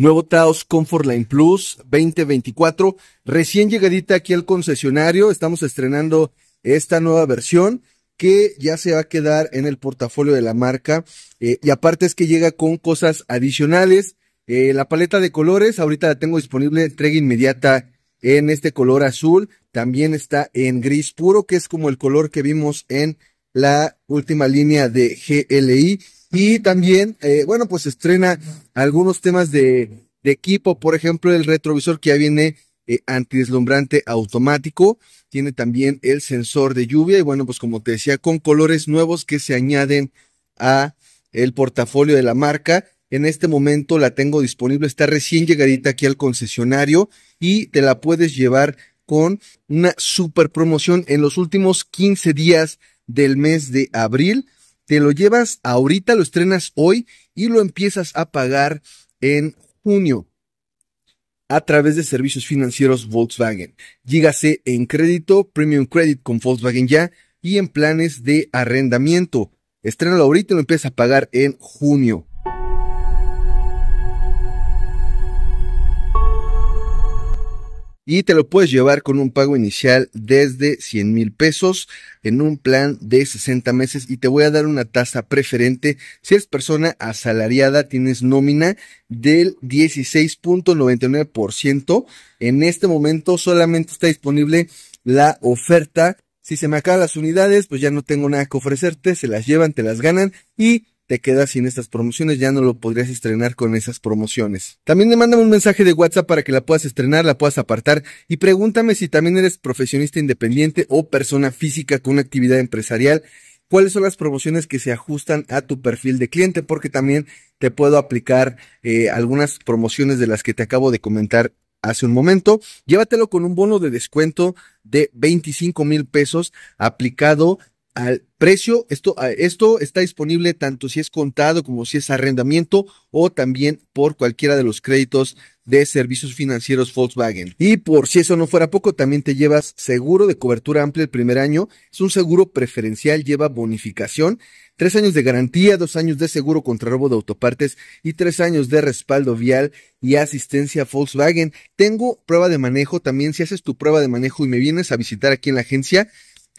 nuevo Taos Comfort Line Plus 2024, recién llegadita aquí al concesionario, estamos estrenando esta nueva versión que ya se va a quedar en el portafolio de la marca eh, y aparte es que llega con cosas adicionales, eh, la paleta de colores, ahorita la tengo disponible, entrega inmediata en este color azul, también está en gris puro, que es como el color que vimos en la última línea de GLI. Y también, eh, bueno, pues estrena algunos temas de, equipo, por ejemplo, el retrovisor que ya viene eh, antideslumbrante automático, tiene también el sensor de lluvia y bueno, pues como te decía, con colores nuevos que se añaden a el portafolio de la marca. En este momento la tengo disponible, está recién llegadita aquí al concesionario y te la puedes llevar con una super promoción en los últimos 15 días del mes de abril te lo llevas ahorita, lo estrenas hoy y lo empiezas a pagar en junio a través de servicios financieros Volkswagen. Lígase en crédito, Premium Credit con Volkswagen ya y en planes de arrendamiento. Estrenalo ahorita y lo empiezas a pagar en junio. y te lo puedes llevar con un pago inicial desde 100 mil pesos en un plan de 60 meses y te voy a dar una tasa preferente. Si eres persona asalariada, tienes nómina del 16.99%. En este momento solamente está disponible la oferta. Si se me acaban las unidades, pues ya no tengo nada que ofrecerte, se las llevan, te las ganan y te quedas sin estas promociones, ya no lo podrías estrenar con esas promociones. También me mandan un mensaje de WhatsApp para que la puedas estrenar, la puedas apartar y pregúntame si también eres profesionista independiente o persona física con una actividad empresarial cuáles son las promociones que se ajustan a tu perfil de cliente, porque también te puedo aplicar eh, algunas promociones de las que te acabo de comentar hace un momento. Llévatelo con un bono de descuento de 25 mil pesos aplicado al precio. Esto, esto está disponible tanto si es contado como si es arrendamiento o también por cualquiera de los créditos de servicios financieros Volkswagen. Y por si eso no fuera poco, también te llevas seguro de cobertura amplia el primer año. Es un seguro preferencial, lleva bonificación, tres años de garantía, dos años de seguro contra robo de autopartes y tres años de respaldo vial y asistencia Volkswagen. Tengo prueba de manejo también. Si haces tu prueba de manejo y me vienes a visitar aquí en la agencia,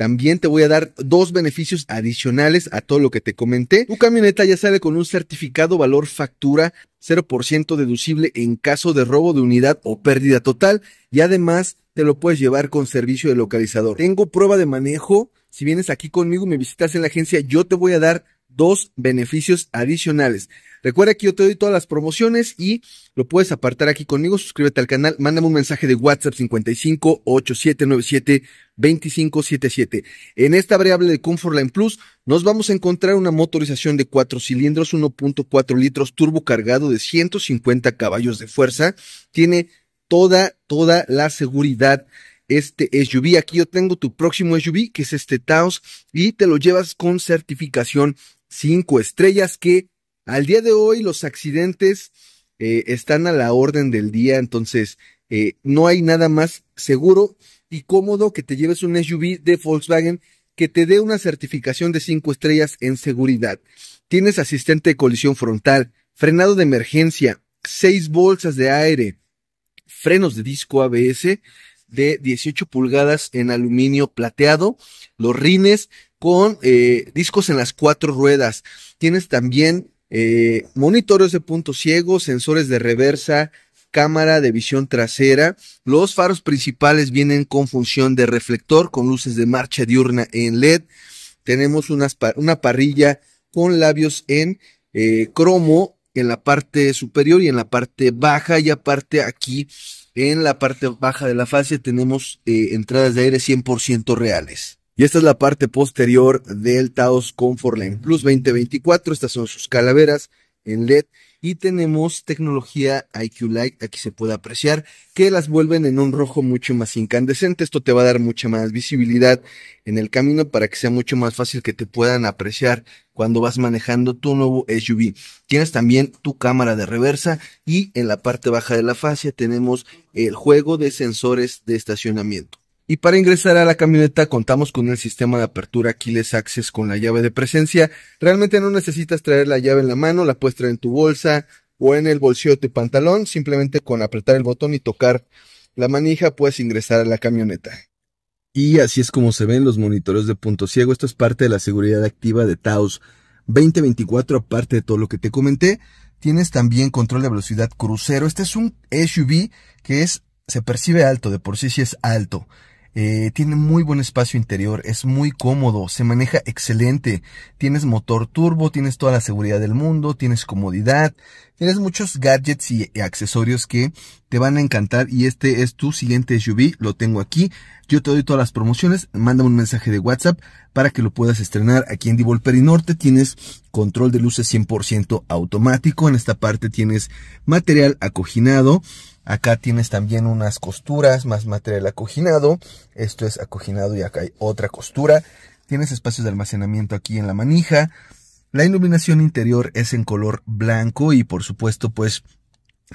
también te voy a dar dos beneficios adicionales a todo lo que te comenté. Tu camioneta ya sale con un certificado valor factura 0% deducible en caso de robo de unidad o pérdida total y además te lo puedes llevar con servicio de localizador. Tengo prueba de manejo. Si vienes aquí conmigo y me visitas en la agencia, yo te voy a dar dos beneficios adicionales. Recuerda que yo te doy todas las promociones y lo puedes apartar aquí conmigo. Suscríbete al canal, mándame un mensaje de WhatsApp 55 2577. En esta variable de Comfortline Plus nos vamos a encontrar una motorización de cuatro cilindros, 1.4 litros turbo cargado de 150 caballos de fuerza. Tiene toda, toda la seguridad este SUV. Aquí yo tengo tu próximo SUV, que es este Taos, y te lo llevas con certificación 5 estrellas que al día de hoy los accidentes eh, están a la orden del día, entonces eh, no hay nada más seguro y cómodo que te lleves un SUV de Volkswagen que te dé una certificación de 5 estrellas en seguridad. Tienes asistente de colisión frontal, frenado de emergencia, 6 bolsas de aire, frenos de disco ABS de 18 pulgadas en aluminio plateado, los rines con eh, discos en las cuatro ruedas. Tienes también eh, monitores de punto ciego, sensores de reversa, cámara de visión trasera. Los faros principales vienen con función de reflector, con luces de marcha diurna en LED. Tenemos una parrilla con labios en eh, cromo en la parte superior y en la parte baja y aparte aquí en la parte baja de la fase tenemos eh, entradas de aire 100% reales. Y esta es la parte posterior del Taos Comfort Line Plus 2024. Estas son sus calaveras en LED. Y tenemos tecnología IQ Light, aquí se puede apreciar, que las vuelven en un rojo mucho más incandescente. Esto te va a dar mucha más visibilidad en el camino para que sea mucho más fácil que te puedan apreciar cuando vas manejando tu nuevo SUV. Tienes también tu cámara de reversa y en la parte baja de la fascia tenemos el juego de sensores de estacionamiento y para ingresar a la camioneta contamos con el sistema de apertura Keyless Access con la llave de presencia. Realmente no necesitas traer la llave en la mano, la puedes traer en tu bolsa o en el bolsillo de tu pantalón. Simplemente con apretar el botón y tocar la manija puedes ingresar a la camioneta. Y así es como se ven los monitores de punto ciego. Esto es parte de la seguridad activa de Taos 2024, aparte de todo lo que te comenté. Tienes también control de velocidad crucero. Este es un SUV que es, se percibe alto, de por sí sí es alto. Eh, tiene muy buen espacio interior, es muy cómodo, se maneja excelente. Tienes motor turbo, tienes toda la seguridad del mundo, tienes comodidad, Tienes muchos gadgets y accesorios que te van a encantar y este es tu siguiente SUV, lo tengo aquí. Yo te doy todas las promociones, mándame un mensaje de WhatsApp para que lo puedas estrenar aquí en y Norte. Tienes control de luces 100% automático, en esta parte tienes material acoginado. Acá tienes también unas costuras, más material acoginado. Esto es acoginado y acá hay otra costura. Tienes espacios de almacenamiento aquí en la manija. La iluminación interior es en color blanco y por supuesto pues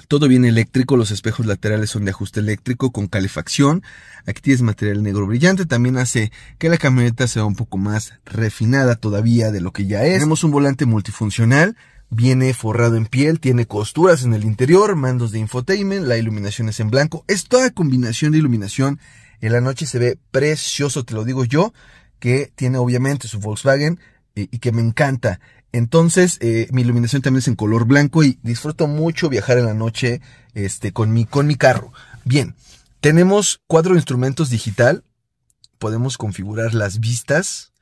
todo viene eléctrico, los espejos laterales son de ajuste eléctrico con calefacción. Aquí tienes material negro brillante, también hace que la camioneta sea un poco más refinada todavía de lo que ya es. Tenemos un volante multifuncional, viene forrado en piel, tiene costuras en el interior, mandos de infotainment, la iluminación es en blanco. Es toda combinación de iluminación. En la noche se ve precioso, te lo digo yo, que tiene obviamente su Volkswagen eh, y que me encanta. Entonces, eh, mi iluminación también es en color blanco y disfruto mucho viajar en la noche este, con, mi, con mi carro. Bien, tenemos cuatro instrumentos digital. Podemos configurar las vistas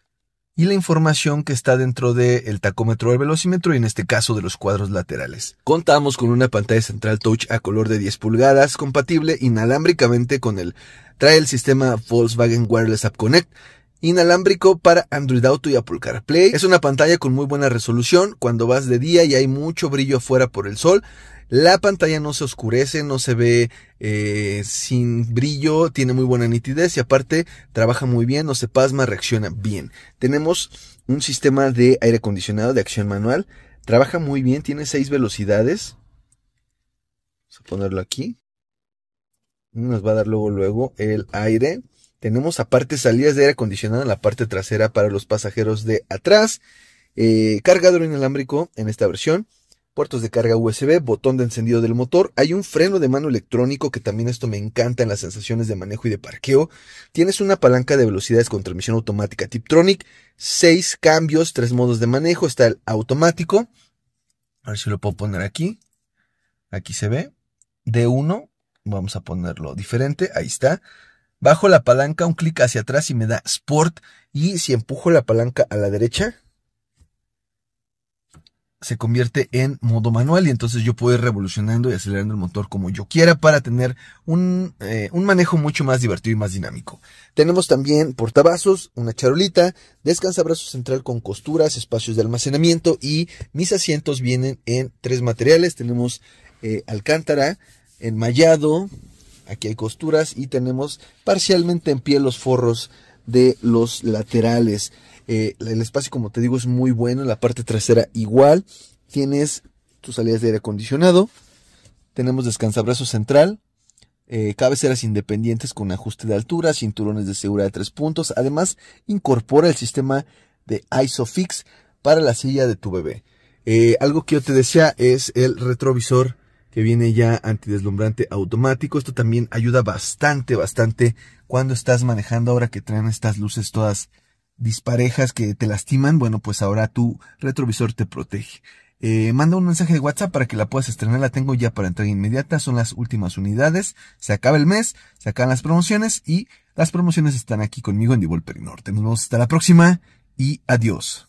y la información que está dentro del tacómetro o el velocímetro y en este caso de los cuadros laterales. Contamos con una pantalla central touch a color de 10 pulgadas compatible inalámbricamente con el trae el sistema Volkswagen Wireless App Connect inalámbrico para Android Auto y Apple CarPlay. Es una pantalla con muy buena resolución cuando vas de día y hay mucho brillo afuera por el sol. La pantalla no se oscurece, no se ve eh, sin brillo, tiene muy buena nitidez y aparte trabaja muy bien, no se pasma, reacciona bien. Tenemos un sistema de aire acondicionado de acción manual, trabaja muy bien, tiene seis velocidades. Vamos a ponerlo aquí. Nos va a dar luego, luego el aire. Tenemos aparte salidas de aire acondicionado en la parte trasera para los pasajeros de atrás. Eh, cargador inalámbrico en esta versión. Puertos de carga USB, botón de encendido del motor. Hay un freno de mano electrónico que también esto me encanta en las sensaciones de manejo y de parqueo. Tienes una palanca de velocidades con transmisión automática Tiptronic. Seis cambios, tres modos de manejo. Está el automático. A ver si lo puedo poner aquí. Aquí se ve. D1. Vamos a ponerlo diferente. Ahí está. Bajo la palanca un clic hacia atrás y me da Sport. Y si empujo la palanca a la derecha, se convierte en modo manual y entonces yo puedo ir revolucionando y acelerando el motor como yo quiera para tener un, eh, manejo mucho más divertido y más dinámico. Tenemos también portavasos, una charolita, descansabrazo central con costuras, espacios de almacenamiento y mis asientos vienen en tres materiales. Tenemos eh, alcántara, enmayado... Aquí hay costuras y tenemos parcialmente en pie los forros de los laterales. Eh, el espacio, como te digo, es muy bueno. La parte trasera igual. Tienes tus salidas de aire acondicionado. Tenemos descansabrazo central. Eh, cabeceras independientes con ajuste de altura, cinturones de seguridad de tres puntos. Además, incorpora el sistema de ISOFIX para la silla de tu bebé. Eh, algo que yo te decía es el retrovisor que viene ya antideslumbrante automático. Esto también ayuda bastante, bastante cuando estás manejando ahora que traen estas luces todas disparejas que te lastiman. Bueno, pues ahora tu retrovisor te protege. Eh, manda un mensaje de WhatsApp para que la puedas estrenar. La tengo ya para entrega inmediata. Son las últimas unidades. Se acaba el mes, se acaban las promociones y las promociones están aquí conmigo en Divol Norte. Nos vemos hasta la próxima y adiós.